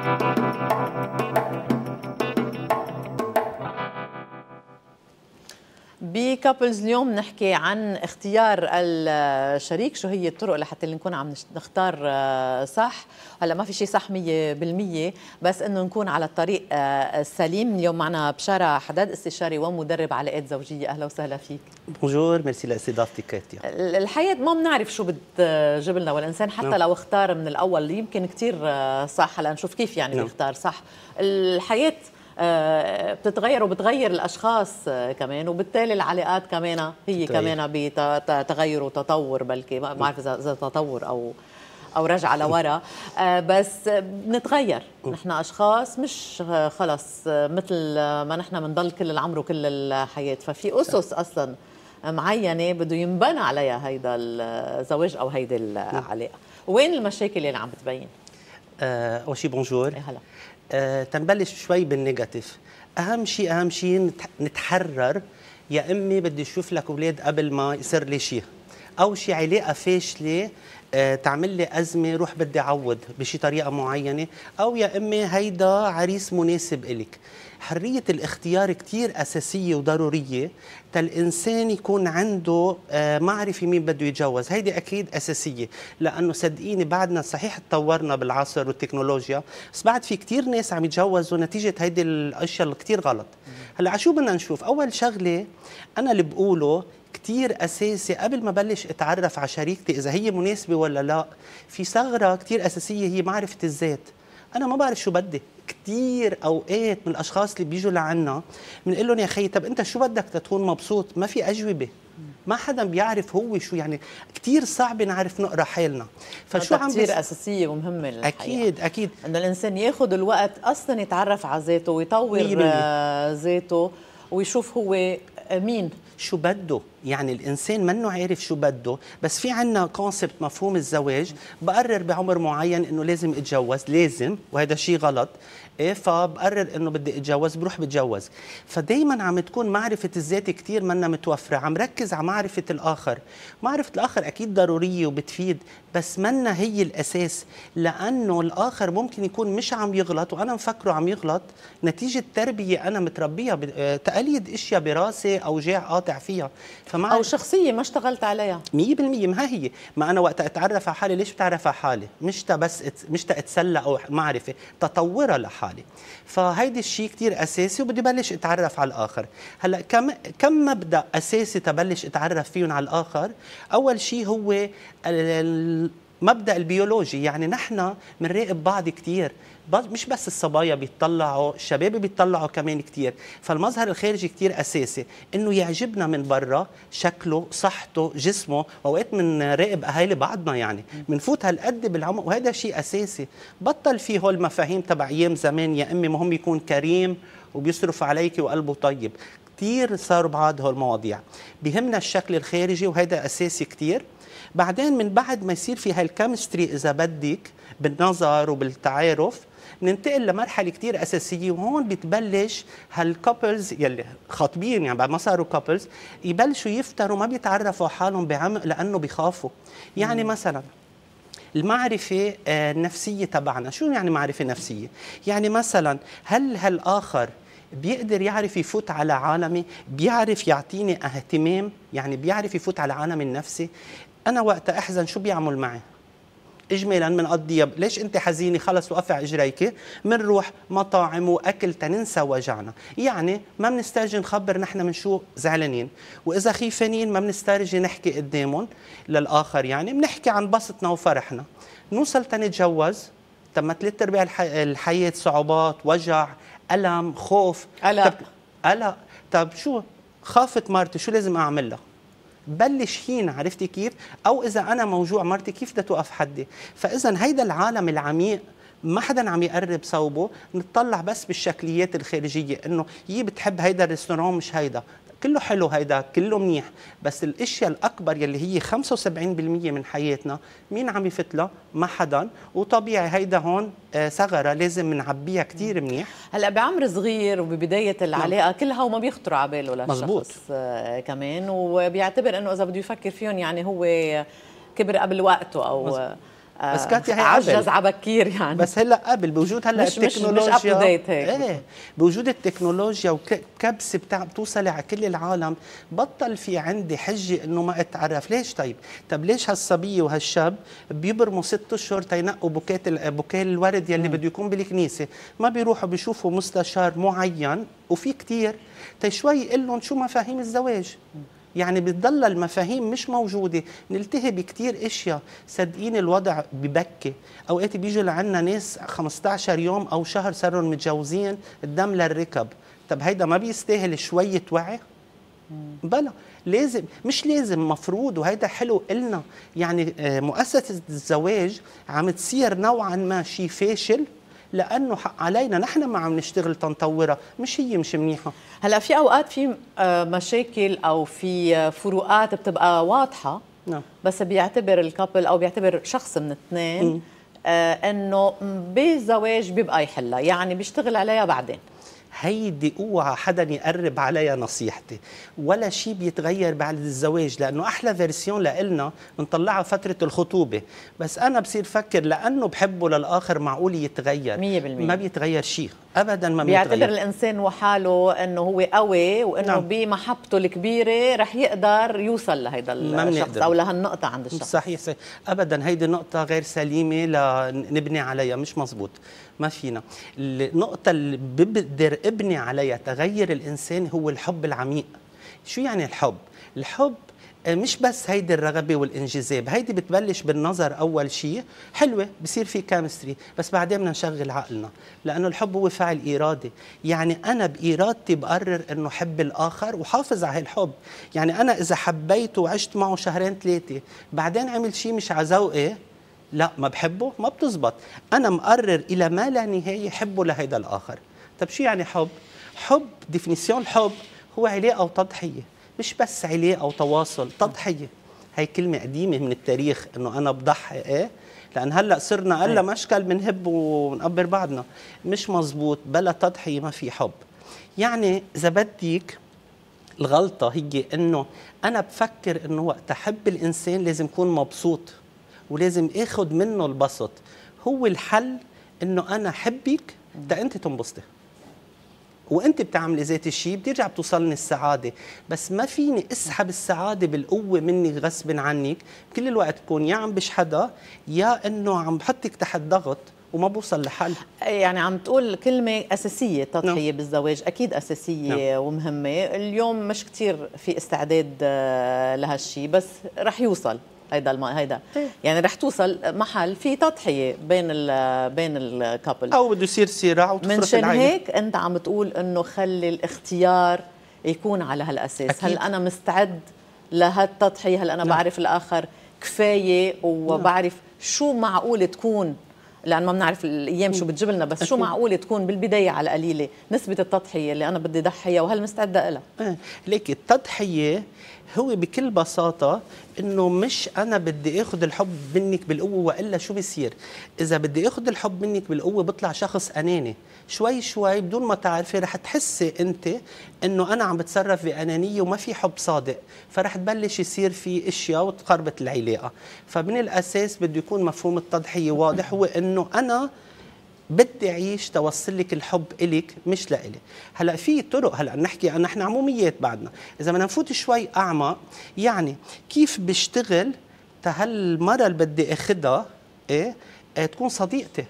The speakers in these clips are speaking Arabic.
Thank you. بكابلز اليوم نحكي عن اختيار الشريك شو هي الطرق لحتى اللي نكون عم نختار آه، صح هلا ما في شيء صح 100% بس انه نكون على الطريق آه، السليم اليوم معنا بشارة حداد استشاري ومدرب علاقات زوجية اهلا وسهلا فيك بونجور ميرسي لاستضافتك كاتيا الحياة ما بنعرف شو بتجيب آه، لنا والانسان حتى نعم. لو اختار من الاول يمكن كثير صح هلا نشوف كيف يعني نعم. بيختار صح الحياة آه، بتتغير وبتغير الاشخاص آه، كمان وبالتالي العلاقات كمان هي طيب. كمان بتغير وتطور بلكي ما بعرف اذا تطور او او رجعه لورا آه، بس بنتغير نحن اشخاص مش خلص مثل ما نحن بنضل كل العمر وكل الحياه ففي اسس اصلا معينه بده ينبنى عليها هيدا الزواج او هيدي العلاقه وين المشاكل اللي عم بتبين آه، اول شيء بونجور إيه، هلا أه تنبلش شوي بالنيجاتيف اهم شيء اهم شيء نتحرر يا امي بدي اشوف لك اولاد قبل ما يصير لي شيء او شي علاقه فاشله تعمل لي ازمه روح بدي اعوض بشي طريقه معينه او يا امي هيدا عريس مناسب الك حريه الاختيار كثير اساسيه وضروريه تالانسان يكون عنده آه، معرفه مين بده يتجوز هيدي اكيد اساسيه لانه صدقيني بعدنا صحيح تطورنا بالعصر والتكنولوجيا بس بعد في كثير ناس عم يتجوزوا نتيجه هيدي الاشياء اللي كثير غلط هلا شو بدنا نشوف اول شغله انا اللي بقوله كتير اساسي قبل ما بلش اتعرف على شريكتي اذا هي مناسبه ولا لا في ثغره كتير اساسيه هي معرفه الذات انا ما بعرف شو بدي كتير اوقات من الاشخاص اللي بيجوا لعنا بنقول لهم يا خي طب انت شو بدك تكون مبسوط ما في اجوبه ما حدا بيعرف هو شو يعني كثير صعب نعرف نقرا حالنا فشو عم كثير بس... اساسيه ومهمه للحياة. اكيد اكيد انه الانسان ياخذ الوقت اصلا يتعرف على ذاته ويطور آه، ذاته ويشوف هو مين شو بده يعني الانسان منه عارف شو بده بس في عنا كونسبت مفهوم الزواج بقرر بعمر معين انه لازم اتجوز لازم وهذا شيء غلط إيه فبقرر انه بدي اتجوز بروح بتجوز فدايما عم تكون معرفه الذات كثير منا متوفره عم ركز على معرفه الاخر معرفه الاخر اكيد ضروريه وبتفيد بس منا هي الاساس لانه الاخر ممكن يكون مش عم يغلط وانا مفكره عم يغلط نتيجه تربيه انا متربيه آه، تقاليد اشياء براسي او جاع قاطع فيها فما او شخصيه ما اشتغلت عليها 100% ما هي ما انا وقت اتعرف على حالي ليش بتعرف على حالي مش تا بس مش تا اتسلى او معرفه تطورها لحالي فهيدي الشيء كثير اساسي وبدي بلش اتعرف على الاخر هلا كم كم مبدا اساسي تبلش اتعرف فيهم على الاخر اول شيء هو ال... مبدا البيولوجي يعني نحن بنراقب بعض كثير مش بس الصبايا بيتطلعوا الشباب بيتطلعوا كمان كتير فالمظهر الخارجي كتير أساسي إنه يعجبنا من برا شكله صحته جسمه أوقات من راقب أهالي بعضنا يعني بنفوت هالقد بالعمق وهذا شيء أساسي بطل فيه هول المفاهيم تبع أيام زمان يا أمي مهم يكون كريم وبيصرف عليك وقلبه طيب كتير صاروا بعض هالمواضيع بهمنا الشكل الخارجي وهذا أساسي كتير بعدين من بعد ما يصير في هالكيمستري إذا بدك بالنظر وبالتعارف ننتقل لمرحله كثير اساسيه وهون بتبلش هالكوبلز يلي خاطبين يعني بعد ما صاروا كوبلز يبلشوا يفتروا ما بيتعرفوا حالهم بعمق لانه بخافوا يعني مم. مثلا المعرفة آه، النفسية تبعنا شو يعني معرفة نفسية؟ يعني مثلا هل هالآخر بيقدر يعرف يفوت على عالمي بيعرف يعطيني اهتمام يعني بيعرف يفوت على عالم النفسي أنا وقت أحزن شو بيعمل معي اجمالا بنقضيها ليش انت حزينه خلص وقفع اجريك بنروح مطاعم واكل تننسى وجعنا يعني ما بنسترجي نخبر نحن من شو زعلانين واذا خيفانين ما بنسترجي نحكي قدامهم للاخر يعني بنحكي عن بسطنا وفرحنا نوصل تنتجوز طب ما ثلاث ارباع الحياه صعوبات وجع الم خوف قلق قلق طب شو خافت مرتي شو لازم اعمل لها بلش هين عرفتي كيف او اذا انا موجوع مرتي كيف بدها توقف حدي فاذا هيدا العالم العميق ما حدا عم يقرب صوبه نتطلع بس بالشكليات الخارجيه انه يي بتحب هيدا الريستورون مش هيدا كله حلو هيدا كله منيح بس الاشياء الاكبر يلي هي 75% من حياتنا مين عم يفتلها ما حدا وطبيعي هيدا هون آه، ثغره لازم نعبيها كثير منيح هلا بعمر صغير وببدايه نعم. العلاقه كلها وما بيخطر على باله للشخص مزبوط. آه، كمان وبيعتبر انه اذا بده يفكر فيهم يعني هو كبر قبل وقته او مزبوط. بس كانت هي عجز على بكير يعني بس هلا قبل بوجود هلا مش التكنولوجيا مش, مش هيك ايه بوجود التكنولوجيا وكبسه بتاع بتوصل على كل العالم بطل في عندي حجه انه ما اتعرف ليش طيب طب ليش هالصبيه وهالشاب بيبرموا ست اشهر تينقوا بوكيت بوكيه الورد يلي بده يكون بالكنيسه ما بيروحوا بيشوفوا مستشار معين وفي كثير تشوي طيب يقول لهم شو مفاهيم الزواج مم. يعني بتضل المفاهيم مش موجوده نلتهي بكتير اشياء صدقيني الوضع ببكي اوقات بيجي لعنا ناس 15 يوم او شهر صاروا متجوزين الدم للركب طب هيدا ما بيستاهل شويه وعي بلا لازم مش لازم مفروض وهيدا حلو إلنا يعني آه، مؤسسة الزواج عم تصير نوعا ما شيء فاشل لانه حق علينا نحن ما عم نشتغل تنطورها مش هي مش منيحه هلا في اوقات في آه، مشاكل او في آه، فروقات بتبقى واضحه نعم. بس بيعتبر الكابل او بيعتبر شخص من اثنين آه، انه بالزواج بيبقى يحلها يعني بيشتغل عليها بعدين هيدي اوعى حدا يقرب عليها نصيحتي ولا شيء بيتغير بعد الزواج لانه احلى فيرسيون لإلنا بنطلعها فتره الخطوبه بس انا بصير فكر لانه بحبه للاخر معقول يتغير 100% ما بيتغير شيء ابدا ما بيعتبر الانسان وحاله انه هو قوي وانه نعم. بمحبته الكبيره رح يقدر يوصل لهيدا الشخص او لهالنقطه عند الشخص صحيح, صحيح. ابدا هيدي نقطه غير سليمه لنبني عليها مش مزبوط ما فينا النقطه اللي بقدر ابني عليها تغير الانسان هو الحب العميق شو يعني الحب الحب آه، مش بس هيدي الرغبه والانجذاب هيدي بتبلش بالنظر اول شيء حلوه بصير في كامستري بس بعدين بدنا نشغل عقلنا لانه الحب هو فعل ارادي يعني انا بارادتي بقرر انه حب الاخر وحافظ على هالحب يعني انا اذا حبيته وعشت معه شهرين ثلاثه بعدين عمل شيء مش على ذوقي لا ما بحبه ما بتزبط انا مقرر الى ما لا نهايه حبه لهيدا الاخر طب شو يعني حب حب ديفينيسيون حب هو علاقه وتضحيه مش بس علاقه أو تواصل تضحية هي كلمة قديمة من التاريخ إنه أنا بضحي إيه لأن هلأ صرنا ألا أيوة. مشكل بنهب ونقبر بعضنا مش مزبوط بلا تضحية ما في حب يعني إذا بدك الغلطة هي إنه أنا بفكر إنه وقت أحب الإنسان لازم أكون مبسوط ولازم اخذ منه البسط هو الحل إنه أنا أحبك ده أنت تنبسطي وانت بتعملي ذات الشيء بترجع بتوصلني السعاده بس ما فيني اسحب السعاده بالقوه منك غصب عنك كل الوقت بكون يا عم بشحدا يا انه عم بحطك تحت ضغط وما بوصل لحل يعني عم تقول كلمة أساسية تضحية no. نعم. بالزواج أكيد أساسية no. نعم. ومهمة اليوم مش كتير في استعداد آه، لهالشي بس رح يوصل هيدا الم... هيدا إيه. يعني رح توصل محل في تضحيه بين ال... بين الكابل او بده يصير صراع وتفرق من من هيك انت عم تقول انه خلي الاختيار يكون على هالاساس أكيد. هل انا مستعد لهالتضحيه هل انا لا. نعم. بعرف الاخر كفايه وبعرف شو معقول تكون لان ما بنعرف الايام شو بتجيب لنا بس شو معقول تكون بالبدايه على القليله نسبه التضحيه اللي انا بدي ضحيها وهل مستعده لها إيه، ليك التضحيه هو بكل بساطه انه مش انا بدي اخذ الحب منك بالقوه والا شو بيصير اذا بدي اخذ الحب منك بالقوه بطلع شخص اناني شوي شوي بدون ما تعرفي رح تحسي انت انه انا عم بتصرف بانانيه وما في حب صادق فرح تبلش يصير في اشياء وتقربت العلاقه فمن الاساس بده يكون مفهوم التضحيه واضح هو انه انا بدي اعيش توصل لك الحب الك مش لإلي هلا في طرق هلا نحكي عن نحن عموميات بعدنا اذا بدنا نفوت شوي اعمق يعني كيف بشتغل تهالمره اللي بدي اخذها ايه, إيه تكون صديقتي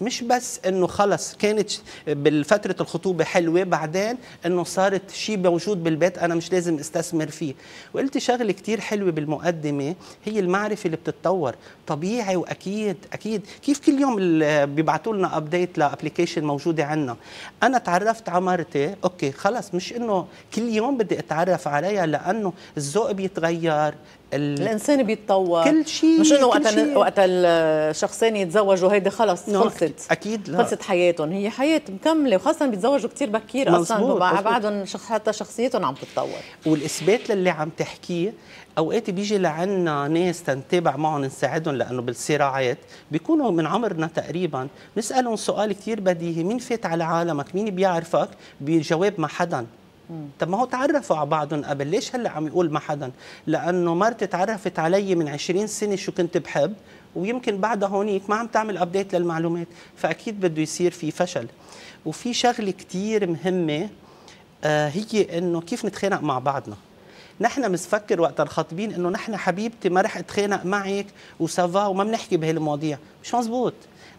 مش بس انه خلص كانت بالفتره الخطوبه حلوه بعدين انه صارت شيء موجود بالبيت انا مش لازم استثمر فيه وقلت شغله كثير حلوه بالمقدمه هي المعرفه اللي بتتطور طبيعي واكيد اكيد كيف كل يوم بيبعتوا لنا ابديت لابليكيشن موجوده عندنا انا تعرفت على مرتي اوكي خلص مش انه كل يوم بدي اتعرف عليها لانه الذوق بيتغير الانسان بيتطور كل شيء مش انه وقت شي. وقت الشخصين يتزوجوا هيدي خلص خلصت اكيد لا خلصت حياتهم هي حياه مكمله وخاصه بيتزوجوا كثير بكير مزبوط. اصلا بعدهم حتى شخصيتهم عم تتطور والاثبات للي عم تحكيه اوقات بيجي لعنا ناس تنتابع معهم نساعدهم لانه بالصراعات بيكونوا من عمرنا تقريبا نسالهم سؤال كثير بديهي مين فات على عالمك مين بيعرفك بجواب ما حدا طب ما هو تعرفوا على بعضهم قبل ليش هلا عم يقول ما حدا لانه مرتي تعرفت علي من 20 سنه شو كنت بحب ويمكن بعدها هونيك ما عم تعمل ابديت للمعلومات فاكيد بده يصير في فشل وفي شغله كثير مهمه آه، هي انه كيف نتخانق مع بعضنا نحن بنفكر وقت الخاطبين انه نحن حبيبتي ما رح اتخانق معك وسافا وما بنحكي بهالمواضيع مش مزبوط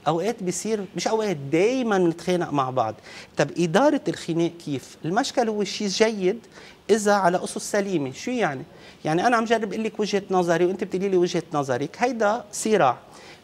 اوقات بيصير مش اوقات دائما بنتخانق مع بعض طب اداره الخناق كيف المشكل هو شيء جيد اذا على اسس سليمه شو يعني يعني انا عم جرب اقول لك وجهه نظري وانت بتقولي لي وجهه نظرك هيدا صراع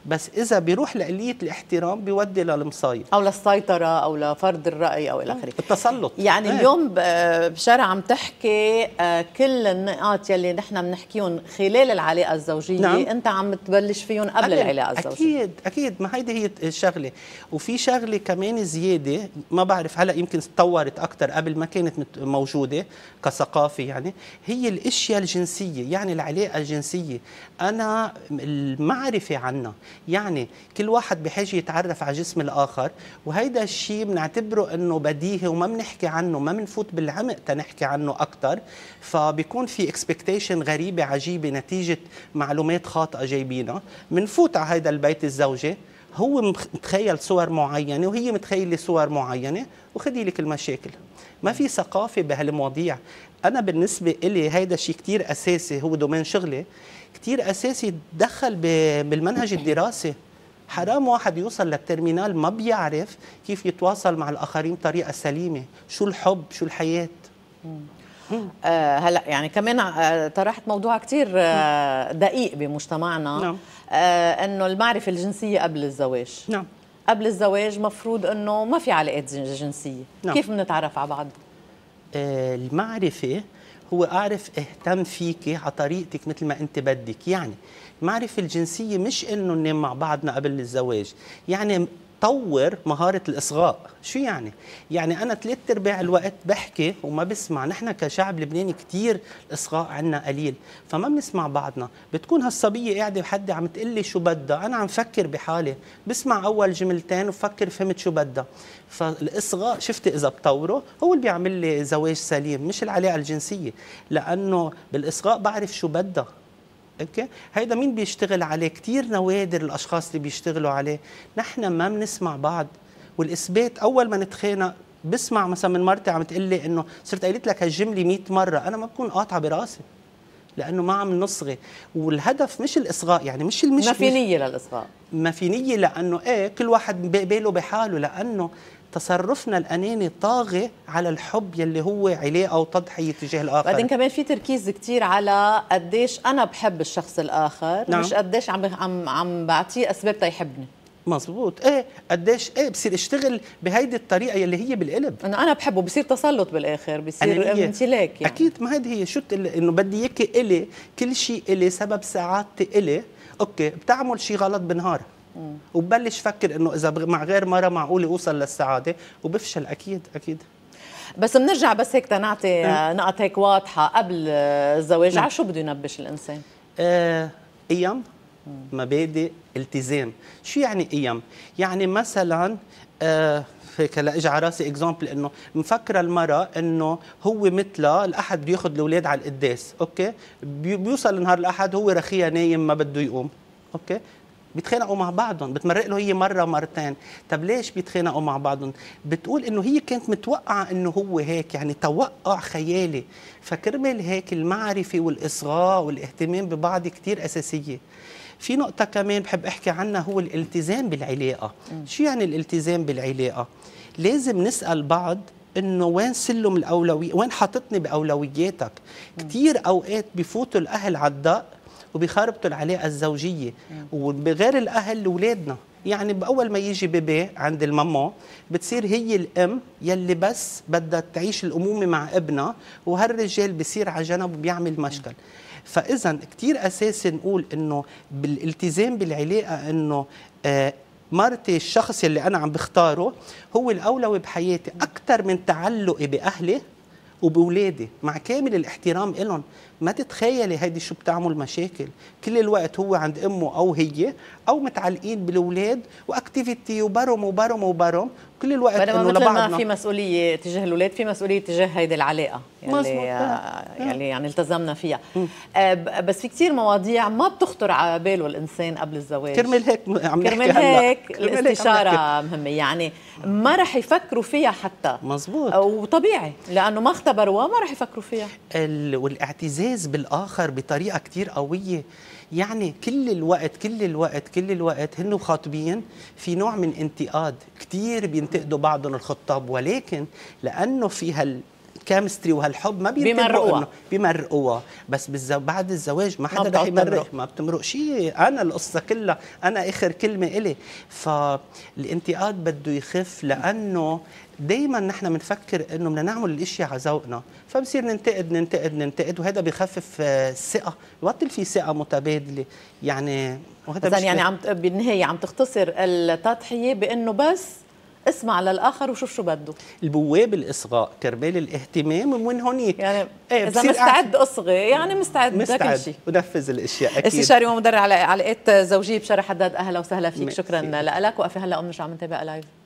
بس اذا بيروح لقليه الاحترام بيودي للمصايب او للسيطره او لفرض الراي او الى اخره التسلط يعني ايه. اليوم آه، بشارع عم تحكي آه، كل النقاط يلي نحن بنحكيهم خلال العلاقه الزوجيه نعم. انت عم تبلش فيهم قبل العلاقه الزوجيه اكيد اكيد ما هيدي هي الشغله وفي شغله كمان زياده ما بعرف هلا يمكن تطورت اكثر قبل ما كانت موجوده كثقافه يعني هي الاشياء الجنسيه يعني العلاقه الجنسيه انا المعرفه عنها يعني كل واحد بحاجه يتعرف على جسم الاخر وهيدا الشيء بنعتبره انه بديهي وما بنحكي عنه ما بنفوت بالعمق تنحكي عنه اكثر فبيكون في اكسبكتيشن غريبه عجيبه نتيجه معلومات خاطئه جايبينها بنفوت على هيدا البيت الزوجه هو متخيل صور معينه وهي متخيله صور معينه وخدي لك المشاكل ما في ثقافه بهالمواضيع انا بالنسبه لي هيدا شيء كثير اساسي هو دومين شغلي كتير اساسي تدخل بالمنهج الدراسي حرام واحد يوصل للترمينال ما بيعرف كيف يتواصل مع الاخرين بطريقه سليمه شو الحب شو الحياه آه هلا يعني كمان آه طرحت موضوع كثير آه دقيق بمجتمعنا نعم. آه انه المعرفه الجنسيه قبل الزواج نعم قبل الزواج مفروض انه ما في علاقات جنسيه نعم. كيف بنتعرف على بعض آه المعرفه هو أعرف اهتم فيكي على طريقتك مثل ما أنت بدك يعني المعرفة الجنسية مش إنه ننام مع بعضنا قبل الزواج يعني طور مهارة الإصغاء شو يعني؟ يعني أنا ثلاث أرباع الوقت بحكي وما بسمع نحن كشعب لبناني كتير الإصغاء عنا قليل فما بنسمع بعضنا بتكون هالصبية قاعدة بحدي عم تقلي شو بدها أنا عم فكر بحالي بسمع أول جملتين وفكر فهمت شو بدها فالإصغاء شفت إذا بطوره هو اللي بيعمل لي زواج سليم مش العلاقة الجنسية لأنه بالإصغاء بعرف شو بدها هيدا مين بيشتغل عليه كثير نوادر الاشخاص اللي بيشتغلوا عليه نحن ما بنسمع بعض والاثبات اول ما نتخانق بسمع مثلا من مرتي عم تقول لي انه صرت قايلت لك هالجمله 100 مره انا ما بكون قاطعه براسي لانه ما عم نصغي والهدف مش الاصغاء يعني مش المشكله ما في نيه للاصغاء ما في نيه لانه ايه كل واحد بقباله بحاله لانه تصرفنا الاناني طاغي على الحب يلي هو علاقه او تضحيه تجاه الاخر بعدين كمان في تركيز كثير على قديش انا بحب الشخص الاخر نعم. مش قديش عم عم عم بعطيه اسباب تيحبني مزبوط ايه قديش ايه بصير اشتغل بهيدي الطريقه يلي هي بالقلب انه انا بحبه بصير تسلط بالاخر بصير امتلاك يعني. اكيد ما هيدي هي شو انه بدي اياكي الي كل شيء الي سبب سعادتي الي اوكي بتعمل شيء غلط بنهارها وببلش فكر انه اذا مع غير مره معقول اوصل للسعاده وبفشل اكيد اكيد بس بنرجع بس هيك تنعطي إيه. آه، نقط هيك واضحه قبل آه، الزواج نعم. على شو بده ينبش الانسان؟ آه قيم مبادئ التزام شو يعني قيم يعني مثلا آه هيك هلا اجى على راسي اكزامبل انه مفكره المراه انه هو مثلها الاحد بده ياخذ الاولاد على القداس اوكي بيوصل نهار الاحد هو رخيه نايم ما بده يقوم اوكي بيتخانقوا مع بعضهم بتمرق له هي مره مرتين طب ليش بيتخانقوا مع بعضهم بتقول انه هي كانت متوقعه انه هو هيك يعني توقع خيالي فكرمال هيك المعرفه والاصغاء والاهتمام ببعض كثير اساسيه في نقطة كمان بحب أحكي عنها هو الالتزام بالعلاقة م. شو يعني الالتزام بالعلاقة؟ لازم نسأل بعض انه وين سلم الاولويه وين حاططني باولوياتك كثير اوقات بفوتوا الاهل على الدق وبيخربطوا العلاقة الزوجيه وبغير الاهل لاولادنا يعني باول ما يجي بيبي عند الماما بتصير هي الام يلي بس بدها تعيش الامومه مع ابنها وهالرجال بصير على جنب وبيعمل مشكل فاذا كثير اساسي نقول انه بالالتزام بالعلاقه انه آه مرتي الشخص اللي انا عم بختاره هو الاولوي بحياتي اكثر من تعلقي باهلي وبولادي مع كامل الاحترام لهم ما تتخيلي هيدي شو بتعمل مشاكل كل الوقت هو عند امه او هي او متعلقين بالاولاد واكتيفيتي وبرم وبرم وبرم كل الوقت انه لبعضنا ما في مسؤوليه تجاه الاولاد في مسؤوليه تجاه هيدي العلاقه يعني يلي يعني التزمنا فيها آه، بس في كثير مواضيع ما بتخطر على باله الانسان قبل الزواج كرمال هيك عم نحكي كرمال هيك الاستشاره مهمه يعني ما رح يفكروا فيها حتى مزبوط وطبيعي لانه ما اختبروها ما رح يفكروا فيها والاعتزال الاعتزاز بالاخر بطريقه كثير قويه يعني كل الوقت كل الوقت كل الوقت هن خاطبين في نوع من انتقاد كثير بينتقدوا بعضهم الخطاب ولكن لانه في هال كامستري وهالحب ما بيمرقوها بيمرقوها بس بالزو... بعد الزواج ما حدا رح يمرق ما بتمرق شيء انا القصه كلها انا اخر كلمه الي فالانتقاد بده يخف لانه دايما نحن بنفكر انه بدنا نعمل الاشياء على ذوقنا فبصير ننتقد ننتقد ننتقد وهذا بخفف الثقه آه، بطل في ثقه متبادله يعني وهذا مش يعني عم بالنهايه عم تختصر التضحيه بانه بس اسمع للاخر وشوف شو بده البواب الاصغاء كرمال الاهتمام من هونيك يعني ايه اذا مستعد اصغي يعني مستعد مستعد كل شيء ونفذ الاشياء اكيد استشاري ومدرب على علاقات زوجيه بشار حداد اهلا وسهلا فيك شكرا لك وقفي هلا ومنرجع بنتابع لايف